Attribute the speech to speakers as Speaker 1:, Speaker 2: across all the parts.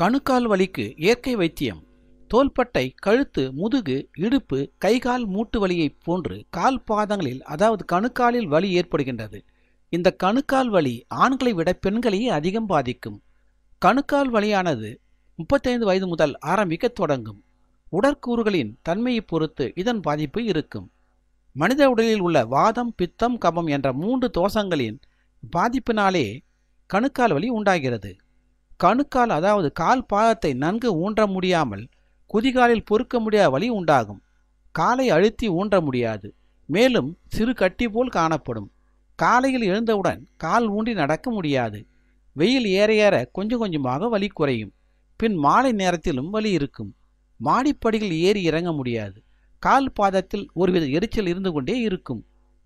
Speaker 1: கணுக்கால் வலிக்கு இயற்கை வைத்தியம் தோள்பட்டை கழுத்து முதுகு இடுப்பு கைகால் மூட்டு வலியைப் போன்று கால் பாதங்களில் அதாவது கணுக்காலில் வலி ஏற்படுகின்றது இந்த கணுக்கால் வலி ஆண்களை விட பெண்களையே அதிகம் பாதிக்கும் கணுக்கால் வலியானது முப்பத்தைந்து வயது முதல் ஆரம்பிக்க தொடங்கும் உடற்கூறுகளின் தன்மையை பொறுத்து இதன் பாதிப்பு இருக்கும் மனித உடலில் உள்ள வாதம் பித்தம் கபம் என்ற மூன்று தோஷங்களின் பாதிப்பினாலே கணுக்கால் வலி உண்டாகிறது கணுக்கால் அதாவது கால் பாதத்தை நன்கு ஊன்ற முடியாமல் குதிகாலில் பொறுக்க முடியாத வழி உண்டாகும் காலை அழுத்தி ஊன்ற முடியாது மேலும் சிறு கட்டி போல் காணப்படும் காலையில் எழுந்தவுடன் கால் ஊன்றி நடக்க முடியாது வெயில் ஏற ஏற கொஞ்சம் கொஞ்சமாக வலி குறையும் பின் மாலை நேரத்திலும் வலி இருக்கும் மாடிப்படிகள் ஏறி இறங்க முடியாது கால் பாதத்தில் ஒருவித எரிச்சல் இருந்து கொண்டே இருக்கும்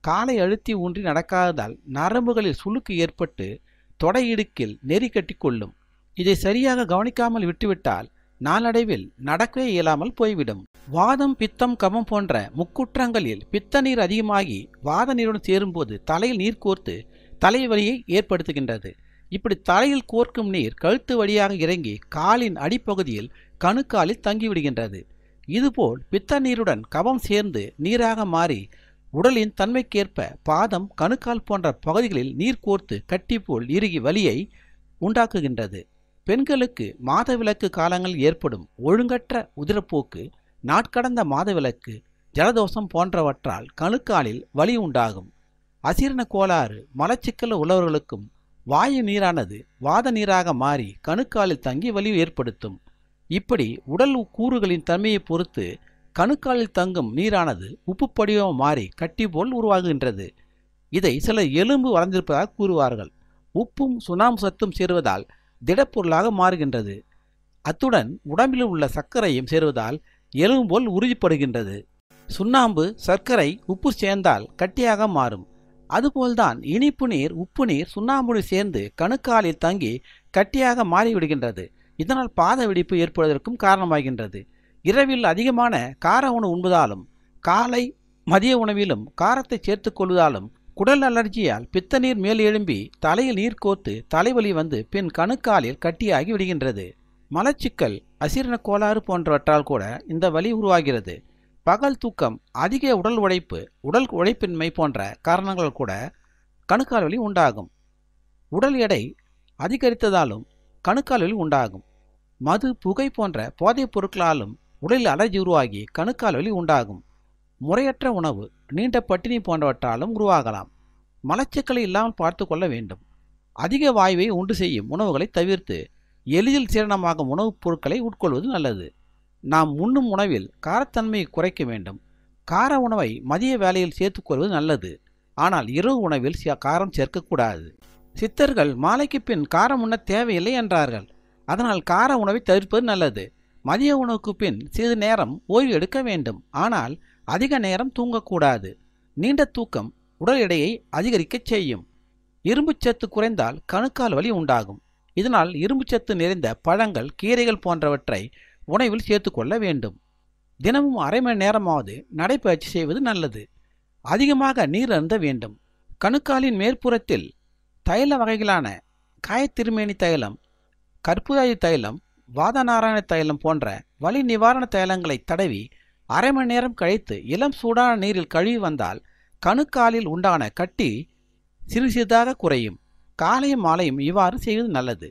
Speaker 1: காலை அழுத்தி ஊன்றி நடக்காததால் நரம்புகளில் சுளுக்கு ஏற்பட்டு தொடை இடுக்கில் நெறி கட்டி கொள்ளும் இதை சரியாக கவனிக்காமல் விட்டுவிட்டால் நாளடைவில் நடக்கவே இயலாமல் போய்விடும் வாதம் பித்தம் கமம் போன்ற முக்குற்றங்களில் பித்த நீர் அதிகமாகி வாத நீருடன் சேரும்போது தலையில் நீர் கோர்த்து தலைவலியை ஏற்படுத்துகின்றது இப்படி தலையில் கோர்க்கும் நீர் கழுத்து வழியாக இறங்கி காலின் அடிப்பகுதியில் கணுக்காலில் தங்கிவிடுகின்றது இதுபோல் பித்த நீருடன் கபம் சேர்ந்து நீராக மாறி உடலின் தன்மைக்கேற்ப பாதம் கணுக்கால் போன்ற பகுதிகளில் நீர் கோர்த்து கட்டி போல் இறுகி வலியை உண்டாக்குகின்றது பெண்களுக்கு மாதவிலக்கு காலங்கள் ஏற்படும் ஒழுங்கற்ற உதிரப்போக்கு நாட்கடந்த மாதவிலக்கு ஜலதோஷம் போன்றவற்றால் கணுக்காலில் வலி உண்டாகும் அசீரண கோளாறு மலச்சிக்கல் உள்ளவர்களுக்கும் வாயு நீரானது வாத நீராக மாறி கணுக்காலில் தங்கி வலி ஏற்படுத்தும் இப்படி உடல் கூறுகளின் தன்மையை பொறுத்து கணுக்காலில் தங்கும் நீரானது உப்பு படிவம் மாறி கட்டி போல் உருவாகுகின்றது இதை சில எலும்பு வளர்ந்திருப்பதாக கூறுவார்கள் உப்பும் சுனாம் சத்தும் சேருவதால் திடப்பொருளாக மாறுகின்றது அத்துடன் உடம்பில் உள்ள சர்க்கரையும் சேருவதால் எலும்பு போல் உறுதிப்படுகின்றது சுண்ணாம்பு சர்க்கரை உப்பு சேர்ந்தால் கட்டியாக மாறும் அதுபோல்தான் இனிப்பு நீர் உப்பு நீர் சுண்ணாம்பு சேர்ந்து கணுக்காலில் தங்கி கட்டியாக மாறிவிடுகின்றது இதனால் பாத வெடிப்பு ஏற்படுவதற்கும் காரணமாகின்றது இரவில் அதிகமான கார உணவு உண்பதாலும் காலை மதிய உணவிலும் காரத்தை சேர்த்து கொள்வதாலும் குடல் அலர்ஜியால் பித்த நீர் மேல் எழும்பி தலையில் நீர் கோத்து தலைவலி வந்து பின் கணுக்காலில் கட்டியாகி விடுகின்றது மலச்சிக்கல் அசிரண கோளாறு போன்றவற்றால் கூட இந்த வலி உருவாகிறது பகல் தூக்கம் அதிக உடல் உழைப்பு உடல் உழைப்பின்மை போன்ற காரணங்கள் கூட கணுக்கால் வலி உண்டாகும் உடல் எடை அதிகரித்ததாலும் கணுக்கால் வலி உண்டாகும் மது புகை போன்ற போதைப் பொருட்களாலும் உடலில் அலர்ஜி உருவாகி கணுக்கால் வலி உண்டாகும் முறையற்ற உணவு நீண்ட பட்டினி போன்றவற்றாலும் உருவாகலாம் மலச்சிக்கலை இல்லாமல் பார்த்து கொள்ள வேண்டும் அதிக வாயுவை உண்டு செய்யும் உணவுகளை தவிர்த்து எளிதில் சீரணமாகும் உணவுப் பொருட்களை உட்கொள்வது நல்லது நாம் உண்ணும் உணவில் காரத்தன்மையை குறைக்க வேண்டும் கார உணவை மதிய வேலையில் சேர்த்துக்கொள்வது நல்லது ஆனால் இரவு உணவில் காரம் சேர்க்கக்கூடாது சித்தர்கள் மாலைக்கு பின் காரம் உண்ண தேவையில்லை என்றார்கள் அதனால் கார உணவை தவிர்ப்பது நல்லது மதிய உணவுக்கு பின் சிறிது நேரம் ஓய்வு எடுக்க வேண்டும் ஆனால் அதிக நேரம் தூங்கக்கூடாது நீண்ட தூக்கம் உடல் எடையை அதிகரிக்கச் செய்யும் இரும்புச்சத்து குறைந்தால் கணுக்கால் வலி உண்டாகும் இதனால் சத்து நிறைந்த பழங்கள் கீரைகள் போன்றவற்றை உணவில் சேர்த்துக்கொள்ள வேண்டும் தினமும் அரை மணி நேரமாவது நடைப்பயிற்சி செய்வது நல்லது அதிகமாக நீர் அருந்த வேண்டும் கணுக்காலின் மேற்புறத்தில் தைல வகைகளான காயத்திருமேனி தைலம் கற்பூராயு தைலம் வாதநாராயண தைலம் போன்ற வலி நிவாரண தைலங்களை தடவி அரை மணி நேரம் கழித்து இளம் சூடான நீரில் கழுவி வந்தால் கணுக்காலில் உண்டான கட்டி சிறு சிறிதாக குறையும் காலையும் மாலையும் இவ்வாறு செய்வது நல்லது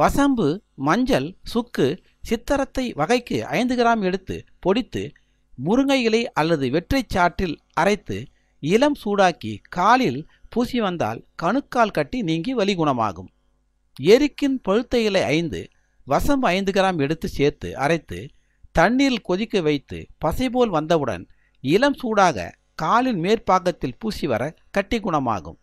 Speaker 1: வசம்பு மஞ்சள் சுக்கு சித்தரத்தை வகைக்கு ஐந்து கிராம் எடுத்து பொடித்து முருங்கை இலை அல்லது வெற்றை சாற்றில் அரைத்து இளம் சூடாக்கி காலில் பூசி வந்தால் கணுக்கால் கட்டி நீங்கி வலி குணமாகும் எரிக்கின் பழுத்த இலை ஐந்து வசம்பு ஐந்து கிராம் எடுத்து சேர்த்து அரைத்து தண்ணீரில் கொதிக்க வைத்து பசைபோல் வந்தவுடன் இளம் சூடாக காலின் மேற்பாகத்தில் பூசி வர கட்டி குணமாகும்